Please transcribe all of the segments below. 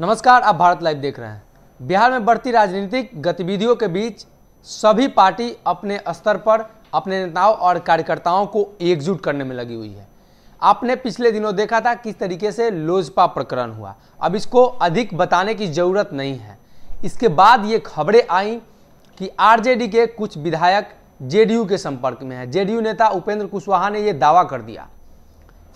नमस्कार आप भारत लाइव देख रहे हैं बिहार में बढ़ती राजनीतिक गतिविधियों के बीच सभी पार्टी अपने स्तर पर अपने नेताओं और कार्यकर्ताओं को एकजुट करने में लगी हुई है आपने पिछले दिनों देखा था किस तरीके से लोजपा प्रकरण हुआ अब इसको अधिक बताने की ज़रूरत नहीं है इसके बाद ये खबरें आई कि आरजेडी के कुछ विधायक जेडीयू के संपर्क में है जेडीयू नेता उपेंद्र कुशवाहा ने यह दावा कर दिया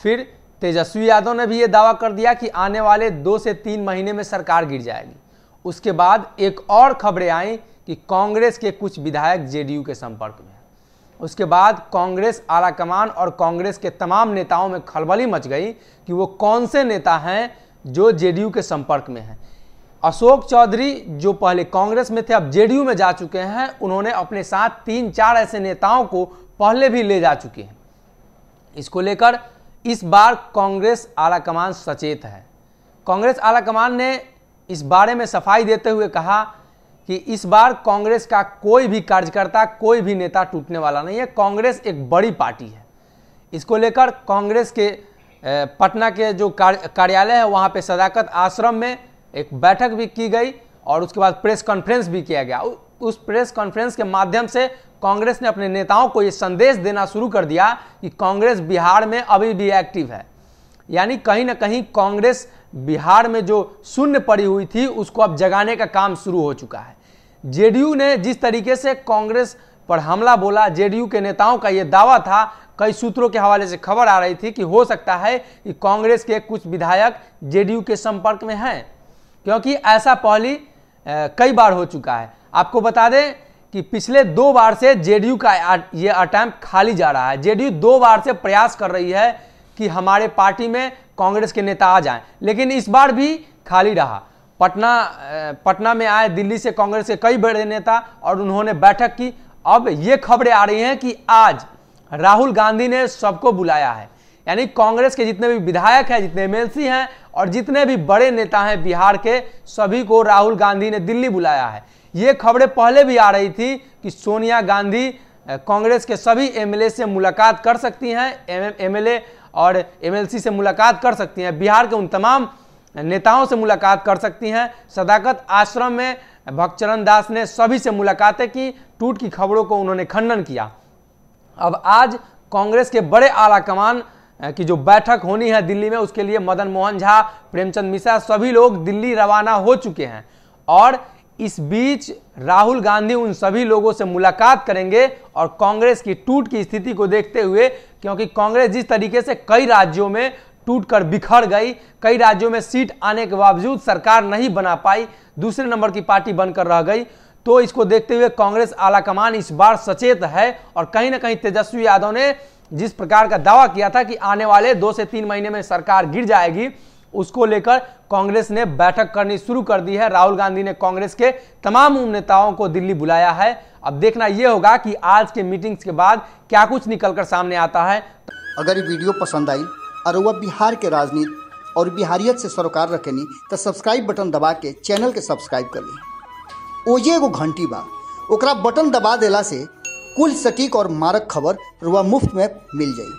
फिर तेजस्वी यादव ने भी ये दावा कर दिया कि आने वाले दो से तीन महीने में सरकार गिर जाएगी उसके बाद एक और खबरें आई कि कांग्रेस के कुछ विधायक जेडीयू के संपर्क में उसके बाद कांग्रेस आला कमान और कांग्रेस के तमाम नेताओं में खलबली मच गई कि वो कौन से नेता हैं जो जेडीयू के संपर्क में हैं अशोक चौधरी जो पहले कांग्रेस में थे अब जेडीयू में जा चुके हैं उन्होंने अपने साथ तीन चार ऐसे नेताओं को पहले भी ले जा चुके हैं इसको लेकर इस बार कांग्रेस आला कमान सचेत है कांग्रेस आला कमान ने इस बारे में सफाई देते हुए कहा कि इस बार कांग्रेस का कोई भी कार्यकर्ता कोई भी नेता टूटने वाला नहीं है कांग्रेस एक बड़ी पार्टी है इसको लेकर कांग्रेस के पटना के जो कार्यालय है वहाँ पे सदाकत आश्रम में एक बैठक भी की गई और उसके बाद प्रेस कॉन्फ्रेंस भी किया गया उस प्रेस कॉन्फ्रेंस के माध्यम से कांग्रेस ने अपने नेताओं को ये संदेश देना शुरू कर दिया कि कांग्रेस बिहार में अभी भी एक्टिव है यानी कहीं ना कहीं कांग्रेस बिहार में जो शून्य पड़ी हुई थी उसको अब जगाने का काम शुरू हो चुका है जेडीयू ने जिस तरीके से कांग्रेस पर हमला बोला जेडीयू के नेताओं का ये दावा था कई सूत्रों के हवाले से खबर आ रही थी कि हो सकता है कि कांग्रेस के कुछ विधायक जेडीयू के संपर्क में हैं क्योंकि ऐसा पहली कई बार हो चुका है आपको बता दें कि पिछले दो बार से जेडीयू का ये अटैम्प खाली जा रहा है जेडीयू दो बार से प्रयास कर रही है कि हमारे पार्टी में कांग्रेस के नेता आ जाएं लेकिन इस बार भी खाली रहा पटना पटना में आए दिल्ली से कांग्रेस के कई बड़े नेता और उन्होंने बैठक की अब ये खबरें आ रही हैं कि आज राहुल गांधी ने सबको बुलाया है यानी कांग्रेस के जितने भी विधायक हैं जितने एम हैं और जितने भी बड़े नेता हैं बिहार के सभी को राहुल गांधी ने दिल्ली बुलाया है ये खबरें पहले भी आ रही थी कि सोनिया गांधी कांग्रेस के सभी एमएलए से मुलाकात कर सकती हैं एमएलए और एमएलसी से मुलाकात कर सकती हैं बिहार के उन तमाम नेताओं से मुलाकात कर सकती हैं सदाकत आश्रम में भक्तचरण दास ने सभी से मुलाकातें की टूट की खबरों को उन्होंने खंडन किया अब आज कांग्रेस के बड़े आला कमान की जो बैठक होनी है दिल्ली में उसके लिए मदन मोहन झा प्रेमचंद मिश्रा सभी लोग दिल्ली रवाना हो चुके हैं और इस बीच राहुल गांधी उन सभी लोगों से मुलाकात करेंगे और कांग्रेस की टूट की स्थिति को देखते हुए क्योंकि कांग्रेस जिस तरीके से कई राज्यों में टूट कर बिखर गई कई राज्यों में सीट आने के बावजूद सरकार नहीं बना पाई दूसरे नंबर की पार्टी बनकर रह गई तो इसको देखते हुए कांग्रेस आलाकमान इस बार सचेत है और कहीं ना कहीं तेजस्वी यादव ने जिस प्रकार का दावा किया था कि आने वाले दो से तीन महीने में सरकार गिर जाएगी उसको लेकर कांग्रेस ने बैठक करनी शुरू कर दी है राहुल गांधी ने कांग्रेस के तमाम नेताओं को दिल्ली बुलाया है अब देखना यह होगा कि आज के मीटिंग्स के बाद क्या कुछ निकलकर सामने आता है अगर ये वीडियो पसंद आई और वह बिहार के राजनीति और बिहारियत से सरोकार रखेनी तो सब्सक्राइब बटन दबा के चैनल के सब्सक्राइब कर ली ओजे एगो घंटी बा ओकरा बटन दबा देला से कुल सटीक और मारक खबर रुआ मुफ्त में मिल जाए